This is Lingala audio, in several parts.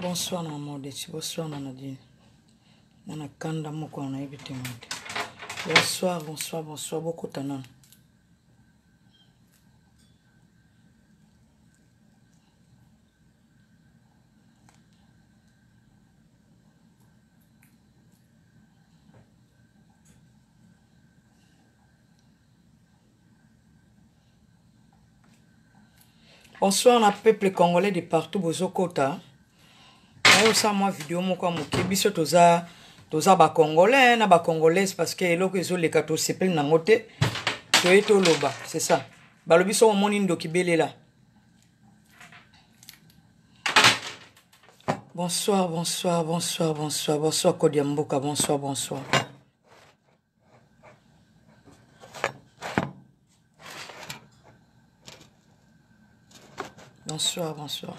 Bonsoir maman bonsoir Nanadine. Nana kanda Bonsoir, bonsoir, bonsoir beaucoup tanan. Bonsoir la peuple congolais de partout bozokota. tosa mwa video moko ya moke biso toza toza bacongolais na bacongolaise parce que eloko ezoleka tosepeli nango te toye toloba c'est ça balobi so omoni ndoki belela bonsoir bonsoir bonsoir bonsoir bonsoir kodi ya mboka bonsoir bonsoir bonsoir bonsoir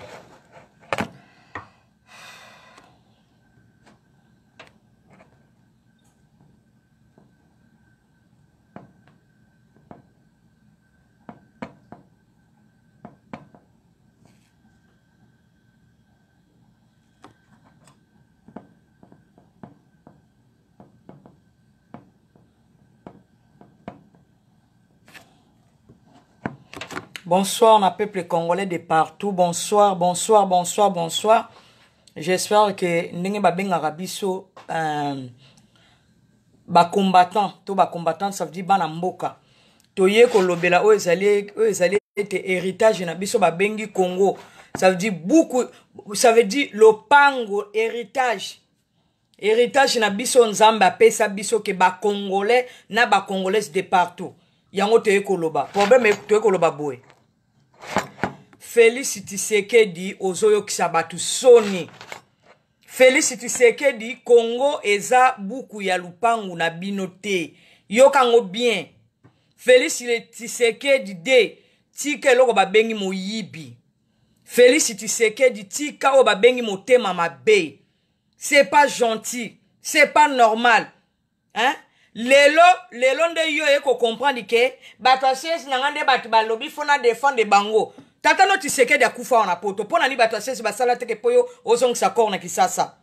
Bonsoir, na peuple congolais de partout. Bonsoir, bonsoir, bonsoir, bonsoir. J'espère que ndenge babengaka biso euh, bacombattant to bacombattant ça veut dire bana mboka toye kolobela oyo ezali oyo ezali ete héritage na biso babengi congo ça veut dire buku ça veut dire lopango héritage héritage na biso nzambe apesa biso ke bacongolais na bacongolaise de partout yango toye koloba problème toye koloba boye felisi tisekedi ozoyokisa bato soni felisi tisekedi kongo eza buku ya lupangu na bino te yokango bien felisi tisekedi de tika eloko babengi moyibi felisi tisekedi tika oyo babengi motema mabe c'est pas gentil c'est pas normal hein? lelo lelo nde yo ye kocomprendre ke bato asiesi na ngai nde bato balobi mpo na défendre bango tata no tisekedi akufa wana poto mpo na nini bato asiesi basala teke mpo yo ozongisa corps na kisasa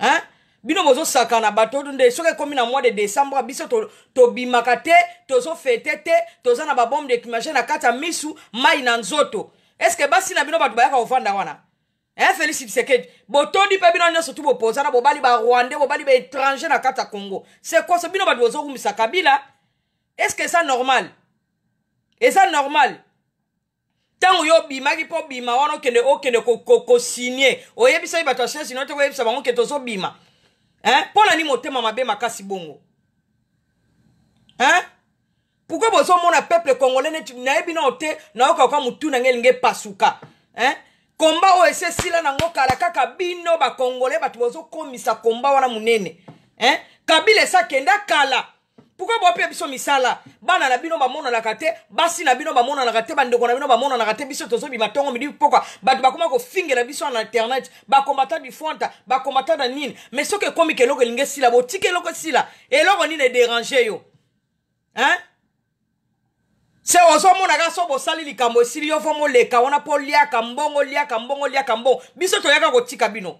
hein? bino bozosaka na bato nde soki ekómi na mois de décembre biso tobimaka to te tozofete te toza na babombe de climagene na kati ya misu mai na nzoto estce basi na bino bato bayaka kovanda wana eh, félix tshisekedi botondi mpe bino nyonso tu bopoza na bobali barwandais bobali baétranger na kati ya congo sekoso bino bato bozokumisa kabila est ce que eza normal eza normal ntango yo obimaki mpo obima wana okende okende kosinye oyebisaki bato ya chaise union te koyebisa bango ke tozobima mpo na nini motema mabe makasi bongo pourkui bozomona peuple congolais neti nayebi nao te nayoka koka motu nange elingi epasuka komba oyo esi esila nango kala kaka bino bakongole bato bozokomisa komba wana monene eh? kabila esakenda kala pourkui bopeya biso misala bana na bino bamonanaka te basi na bino bamonanaka te bandeko na bino bamonanaka te biso tozobima ntongo midi pokwa bato bakoma kofingela biso na internet bakombata difwanta bakombata na nini mais soki ekomi keloko elingi esila botika eloko esila eloko nini ederange yo hein? se ozomonaka so bosali likambo esili yo fo moleka wana mpo liaka mbongo liaka mbongo liaka mbongo biso toyaka kotika bino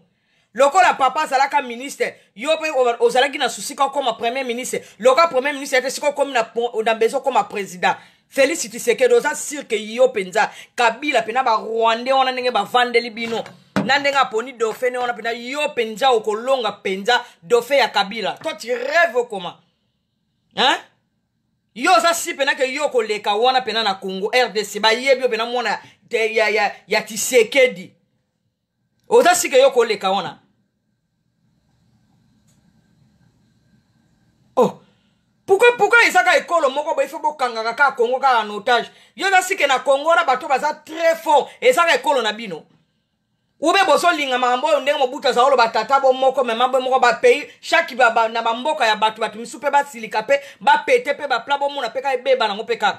lokola papa azalaka ministre yo mpe ozalaki na susi ka okóma premier ministre lokola premier ministre ete sika okómi na mbezo okóma président félix tisekedi oza sirke yo mpenza kabila mpe na barwande wana ndenge bavandeli bino na ndenge aponi dofe nde wana mpenza yo mpenza okolonga mpenza dofe ya kabila to ti rêve okoma hein? yo oza si mpena ke yo koleka wana mpena na congo rdc bayebi yo mpena mwana ya, ya, ya tisekedi oza si ke yo koleka wana oh pourkui pourkui ezaka ekolo moko boye fo bokangaka kaka congo kaka na otage yo oza sike na congo wana bato baza très fort ezaka ekolo na bino ube bozolinga makambo oyo ndenge mobutu azala oloba tata bo moko mema bo moko bapei shaki ba, na bamboka ya bato bato misu mpe basilika mpe bapete mpe bapla bomona mpe ka ebeba nango mpe kaka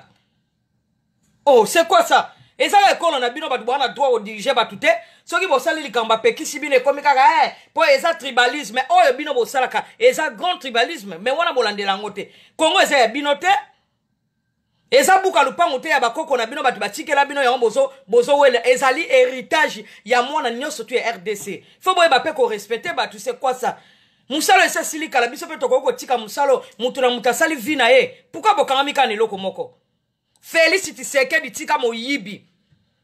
o oh, c'est quoi ça ezaka ekolo na bino bato bwana droit odirige bato te soki bosali likambo bapekisi bino ekómi kaka e eh, mpo eza tribalisme oyo bino bosalaka eza grand tribalisme me wana bolandela yango te kongo eza ya bino te eza buka lupango te ya bakoko na bino bato batikela bino yango bozowela ezali héritage ya mwana nyonso tu ya rdc fo boyeba mpe korespecte bato se kwa sa mosalo esesili kala biso mpe tokoki kotika mosalo motu na moto asali vi na ye pourkui bokangami kaka na eloko moko félix tisekedi tika moyibi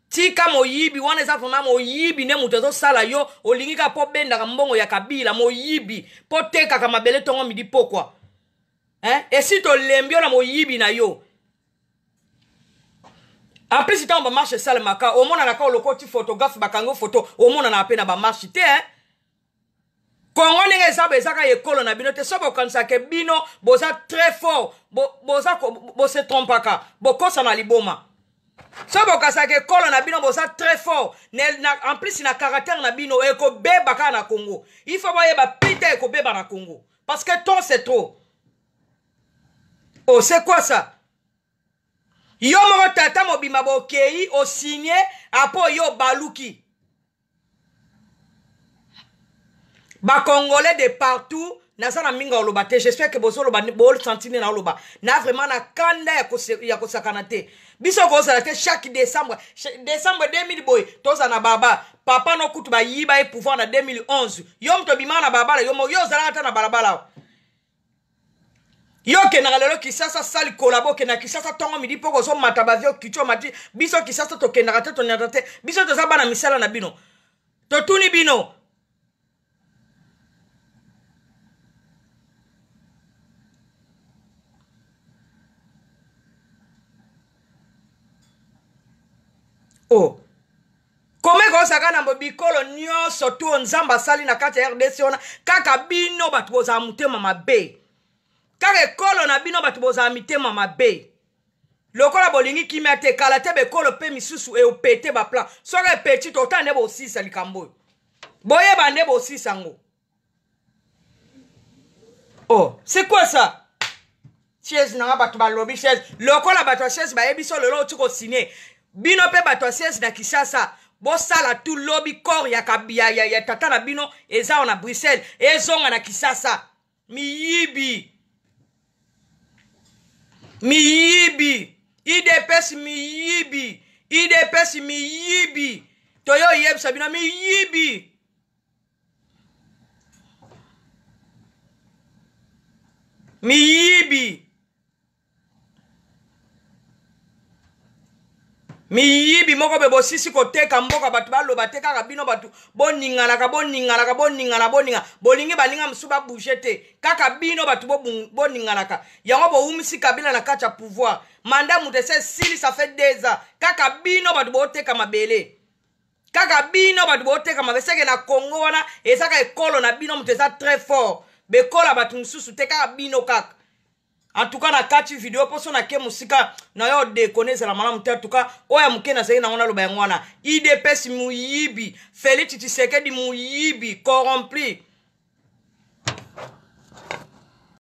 tika moyibi wana eza vraimen moyibi nde moto azosala yo olingi kaka mpo bendaka mbongo ya kabila moyibi mpo tekaka mabele ntongo midi pokwa eh? esi tolembi yo na moyibi na yo en plus ntango bamarshe esalemaka omonanaka olokoti photographe bakangi foto omonana mpe na bamarshe te eh? kongo ndenge eza eza kaka ekolo na bino te so bokanisaka bino boza très fort boza bose trompaka bokosa na liboma so bokasaka ekolo na bino boza très fort en plus na caractère na bino ekobeba kaka na kongo ifo boyeba pita ekobeba na kongo parce que trop c'est trop ose oh, kwasa yo moko tata mobimba bokei osinye apo oyo obaluki bacongolais de partout naza na minga oloba te jespère ke bozoloba bosanti nde na oloba na vraiment na kanda ya kosakana te biso kozala te chaque décembre décembre 2000 boye tozala na baba papa nokutu bayiba ye pouvoir na 2011 yo moto obimaka na balabala yo ozalaka te na balabala yo okendaka lelo kisasa sali kolaba okendaka kisasa ntongo midi mpo kozomata bavi okiti omati biso kisasa tokendaka te tonata te biso toza bana misala na bino totuni bino o oh. koma ekozaka na bikolo nyonso to nzambe asali na kati ya rdc wana kaka bino bato bozala motema mabe kaka ekolo na bino bato bozala mitema mabe lokola bolingi kimia te kala te bekolo mpe misusu eopete baplan soki epeti tota nde bosisa likambo oyo boyeba nde bosisa yango o oh, sikwe sa chaise nanga bato balobi chaise lokola bato ya chaise bayebi so lelo oti kosine bino mpe bato ya chaise na kinshasa bosala tu lobi corps ya, ya, ya, ya tata na bino eza wana bruxelles ezonga na kinshasa miyibi mi yibi idps mi yibi idps mi yibi toyo yebisa bino mi yibi mi yibi miyibi moko be bosisi koteka mboka bato baloba te kaka bino bato boninganaka boninganaka boningana boninga bolingi baninga mosusu babouge te kaka bino bato boninganaka yango bowumisi kabila na kati ya pouvoir manda moto ese esilisa fe deza kaka bino bato boteka mabele kaka bino bato boteka mabe seke na kongo wana ezaka ekolo na bino moto eza très fort bekola bato mosusu te kaka bino kaka antuka na kati video mpo so nake mosika na yo dekone ezala malamu te antuka oyo ya moke nazali nango naloba yango wana idps moyibi feli titisekedi moyibi corrompli